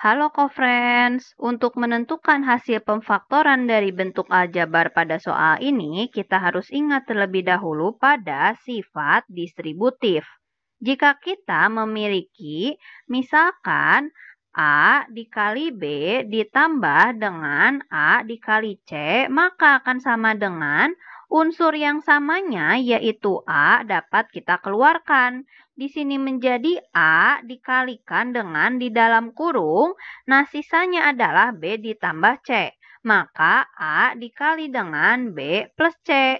Halo co-friends, untuk menentukan hasil pemfaktoran dari bentuk aljabar pada soal ini, kita harus ingat terlebih dahulu pada sifat distributif. Jika kita memiliki, misalkan A dikali B ditambah dengan A dikali C, maka akan sama dengan Unsur yang samanya yaitu A dapat kita keluarkan. Di sini menjadi A dikalikan dengan di dalam kurung, nah sisanya adalah B ditambah C. Maka A dikali dengan B plus C.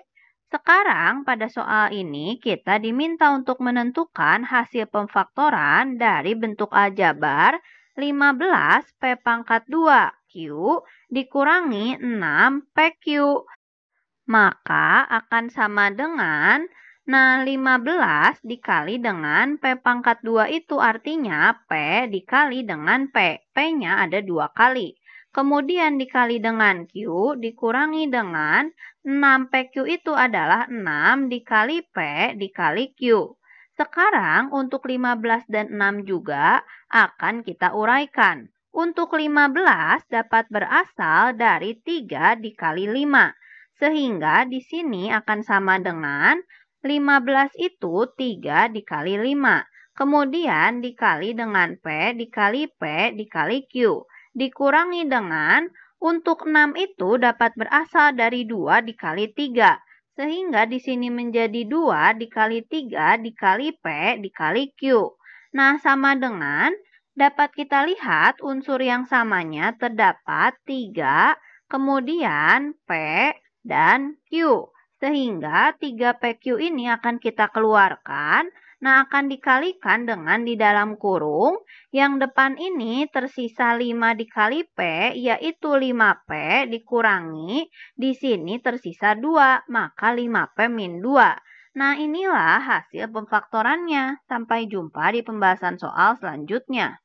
Sekarang pada soal ini kita diminta untuk menentukan hasil pemfaktoran dari bentuk aljabar 15 P pangkat 2 Q dikurangi 6 PQ maka akan sama dengan Nah, 15 dikali dengan P pangkat 2 itu artinya P dikali dengan P. P-nya ada dua kali. Kemudian dikali dengan Q dikurangi dengan 6PQ itu adalah 6 dikali P dikali Q. Sekarang untuk 15 dan 6 juga akan kita uraikan. Untuk 15 dapat berasal dari 3 dikali 5. Sehingga di sini akan sama dengan 15 itu 3 dikali 5. Kemudian dikali dengan P dikali P dikali Q. Dikurangi dengan untuk 6 itu dapat berasal dari 2 dikali 3 sehingga di sini menjadi 2 dikali 3 dikali P dikali Q. Nah, sama dengan dapat kita lihat unsur yang samanya terdapat 3, kemudian P, dan Q. Sehingga 3PQ ini akan kita keluarkan, nah akan dikalikan dengan di dalam kurung, yang depan ini tersisa 5 dikali P, yaitu 5P dikurangi, di sini tersisa 2, maka 5P min 2. Nah inilah hasil pemfaktorannya, sampai jumpa di pembahasan soal selanjutnya.